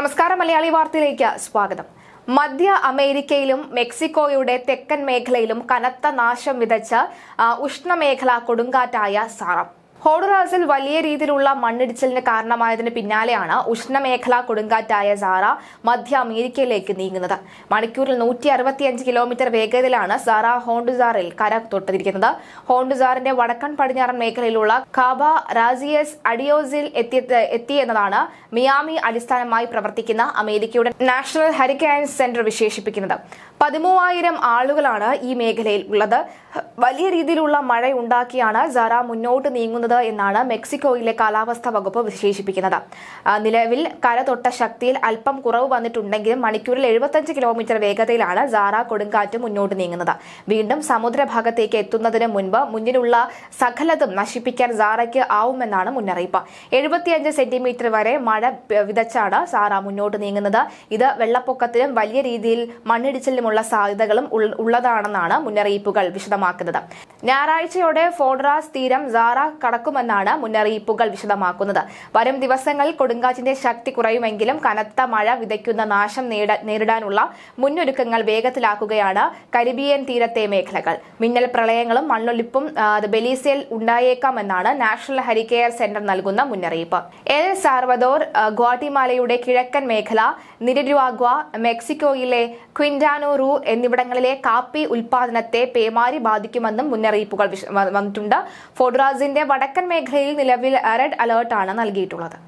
നമസ്കാരം മലയാളി വാർത്തയിലേക്ക് സ്വാഗതം മധ്യ അമേരിക്കയിലും മെക്സിക്കോയുടെ തെക്കൻ മേഖലയിലും കനത്ത നാശം വിതച്ച ഉഷ്ണമേഖലാ കൊടുങ്കാറ്റായ സാറം ഹോഡറാസിൽ വലിയ രീതിയിലുള്ള മണ്ണിടിച്ചിലിന് കാരണമായതിന് പിന്നാലെയാണ് ഉഷ്ണമേഖലാ കൊടുങ്കാറ്റായ സാറ മധ്യ അമേരിക്കയിലേക്ക് നീങ്ങുന്നത് മണിക്കൂറിൽ നൂറ്റി അറുപത്തിയഞ്ച് കിലോമീറ്റർ വേഗതയിലാണ് സാറ ഹോണ്ടുസാറിൽ കര തൊട്ടിരിക്കുന്നത് ഹോണ്ടുസാറിന്റെ വടക്കൻ പടിഞ്ഞാറൻ മേഖലയിലുള്ള കാബ റാസിയസ് അഡിയോസിൽ എത്തി എന്നതാണ് മിയാമി അടിസ്ഥാനമായി പ്രവർത്തിക്കുന്ന അമേരിക്കയുടെ നാഷണൽ ഹരിക്കൈൻ സെന്റർ വിശേഷിപ്പിക്കുന്നത് പതിമൂവായിരം ആളുകളാണ് ഈ മേഖലയിൽ ഉള്ളത് വലിയ രീതിയിലുള്ള മഴയുണ്ടാക്കിയാണ് സാറ മുന്നോട്ട് നീങ്ങുന്നത് ഉണ്ടാകുന്നത് എന്നാണ് മെക്സിക്കോയിലെ കാലാവസ്ഥാ വകുപ്പ് വിശേഷിപ്പിക്കുന്നത് നിലവിൽ കര തൊട്ട ശക്തിയിൽ അല്പം കുറവ് വന്നിട്ടുണ്ടെങ്കിലും മണിക്കൂറിൽ എഴുപത്തഞ്ച് കിലോമീറ്റർ വേഗതയിലാണ് സാറ കൊടുങ്കാറ്റ് മുന്നോട്ട് നീങ്ങുന്നത് വീണ്ടും സമുദ്രഭാഗത്തേക്ക് എത്തുന്നതിന് മുൻപ് മുന്നിലുള്ള സകലതും നശിപ്പിക്കാൻ സാറയ്ക്ക് ആവുമെന്നാണ് മുന്നറിയിപ്പ് എഴുപത്തിയഞ്ച് സെന്റിമീറ്റർ വരെ മഴ വിതച്ചാണ് സാറ മുന്നോട്ട് നീങ്ങുന്നത് ഇത് വെള്ളപ്പൊക്കത്തിലും വലിയ രീതിയിൽ മണ്ണിടിച്ചിലുമുള്ള സാധ്യതകളും ഉള്ളതാണെന്നാണ് മുന്നറിയിപ്പുകൾ വിശദമാക്കുന്നത് ഞായറാഴ്ചയോടെ ഫോഡ്രാസ് തീരം സാറ കട കടക്കുമെന്നാണ് മുന്നറിയിപ്പുകൾ വിശദമാക്കുന്നത് വരും ദിവസങ്ങളിൽ കൊടുങ്കാറ്റിന്റെ ശക്തി കുറയുമെങ്കിലും കനത്ത മഴ വിതയ്ക്കുന്ന നാശം നേരിടാനുള്ള മുന്നൊരുക്കങ്ങൾ വേഗത്തിലാക്കുകയാണ് കരീബിയൻ തീരത്തെ മേഖലകൾ മിന്നൽ പ്രളയങ്ങളും മണ്ണൊലിപ്പും ബെലീസയിൽ ഉണ്ടായേക്കാമെന്നാണ് നാഷണൽ ഹരികെയർ സെന്റർ നൽകുന്ന മുന്നറിയിപ്പ് എൽ സാർവദോർ ഗ്വാട്ടിമാലയുടെ കിഴക്കൻ മേഖല നിരരുവാഗ്വ മെക്സിക്കോയിലെ ക്വിൻഡാനോ റൂ എന്നിവിടങ്ങളിലെ കാപ്പി ഉൽപാദനത്തെ പേമാരി ബാധിക്കുമെന്നും മുന്നറിയിപ്പുകൾ വന്നിട്ടുണ്ട് ഫോഡ്രാസിന്റെ വടക്ക് വടക്കൻ മേഖലയിൽ നിലവിൽ റെഡ് അലേർട്ടാണ് നൽകിയിട്ടുള്ളത്